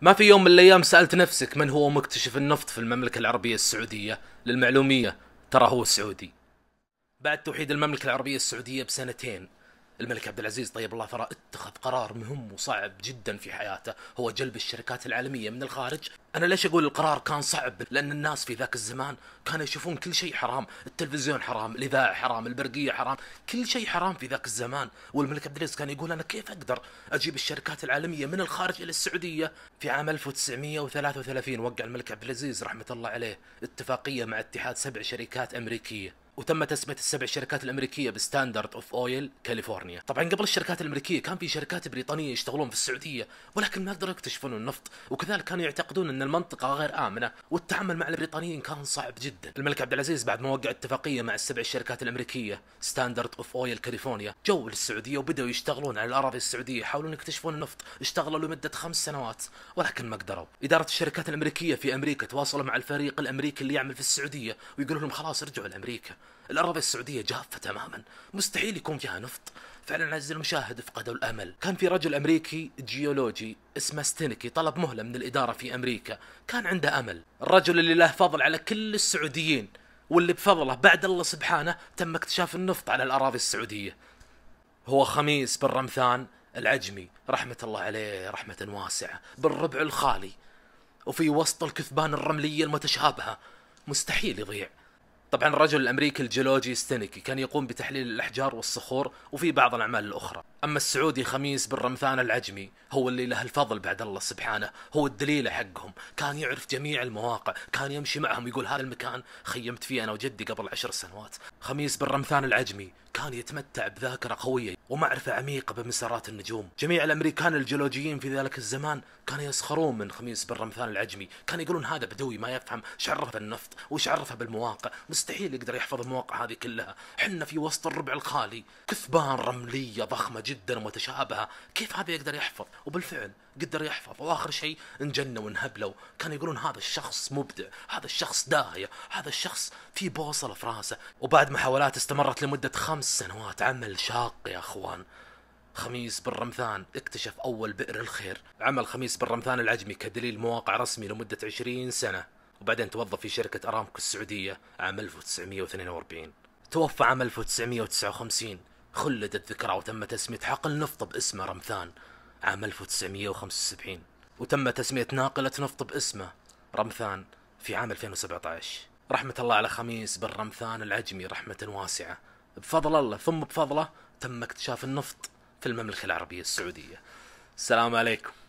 ما في يوم من الايام سالت نفسك من هو مكتشف النفط في المملكه العربيه السعوديه للمعلوميه ترى هو سعودي بعد توحيد المملكه العربيه السعوديه بسنتين الملك عبد العزيز طيب الله ثراه اتخذ قرار مهم وصعب جدا في حياته هو جلب الشركات العالميه من الخارج انا ليش اقول القرار كان صعب لان الناس في ذاك الزمان كانوا يشوفون كل شيء حرام التلفزيون حرام الاذاعه حرام البرقيه حرام كل شيء حرام في ذاك الزمان والملك عبد العزيز كان يقول انا كيف اقدر اجيب الشركات العالميه من الخارج الى السعوديه في عام 1933 وقع الملك عبد العزيز رحمه الله عليه اتفاقيه مع اتحاد سبع شركات امريكيه وتم تسميه السبع شركات الامريكيه بستاندرد اوف اويل كاليفورنيا طبعا قبل الشركات الامريكيه كان في شركات بريطانيه يشتغلون في السعوديه ولكن ما قدروا يكتشفون النفط وكذلك كانوا يعتقدون ان المنطقه غير امنه والتعامل مع البريطانيين كان صعب جدا الملك عبد العزيز بعد ما وقع اتفاقيه مع السبع شركات الامريكيه ستاندرد اوف اويل كاليفورنيا جو للسعوديه وبداوا يشتغلون على الاراضي السعوديه يحاولون يكتشفون النفط اشتغلوا لمده خمس سنوات ولكن ما قدروا اداره الشركات الامريكيه في امريكا تواصلوا مع الفريق الامريكي اللي يعمل في السعوديه ويقولوا لهم خلاص ارجعوا لامريكا الأراضي السعودية جافة تماما مستحيل يكون فيها نفط فعلا عز المشاهد فقدوا الأمل كان في رجل أمريكي جيولوجي اسمه ستينكي طلب مهلة من الإدارة في أمريكا كان عنده أمل الرجل اللي له فضل على كل السعوديين واللي بفضله بعد الله سبحانه تم اكتشاف النفط على الأراضي السعودية هو خميس بن رمثان العجمي رحمة الله عليه رحمة واسعة بالربع الخالي وفي وسط الكثبان الرملية المتشابهة مستحيل يضيع طبعا الرجل الامريكي الجيولوجي ستينكي كان يقوم بتحليل الاحجار والصخور وفي بعض الاعمال الاخرى اما السعودي خميس بن رمثان العجمي هو اللي له الفضل بعد الله سبحانه هو الدليله حقهم كان يعرف جميع المواقع كان يمشي معهم يقول هذا المكان خيمت فيه انا وجدي قبل عشر سنوات خميس بن رمثان العجمي كان يتمتع بذاكرة قوية ومعرفة عميقة بمسارات النجوم جميع الأمريكان الجيولوجيين في ذلك الزمان كانوا يسخرون من خميس بن رمثان العجمي كانوا يقولون هذا بدوي ما يفهم وش عرفه بالنفط وش عرفه بالمواقع مستحيل يقدر يحفظ المواقع هذه كلها حنا في وسط الربع الخالي كثبان رملية ضخمة جدا ومتشابهة كيف هذا يقدر يحفظ وبالفعل قدر يحفظ واخر شيء انجنوا وانهبلوا كانوا يقولون هذا الشخص مبدع هذا الشخص داهيه هذا الشخص في بوصله في راسه وبعد محاولات استمرت لمده خمس سنوات عمل شاق يا اخوان خميس بن رمثان اكتشف أول بئر الخير عمل خميس بن رمثان العجمي كدليل مواقع رسمي لمدة 20 سنة وبعدين توظف في شركة أرامكو السعودية عام 1942 توفى عام 1959 خلدت ذكرى وتم تسمية حقل نفط باسمه رمثان عام 1975 وتم تسمية ناقلة نفط باسمه رمثان في عام 2017 رحمة الله على خميس بن رمثان العجمي رحمة واسعة بفضل الله ثم بفضله تم اكتشاف النفط في المملكة العربية السعودية السلام عليكم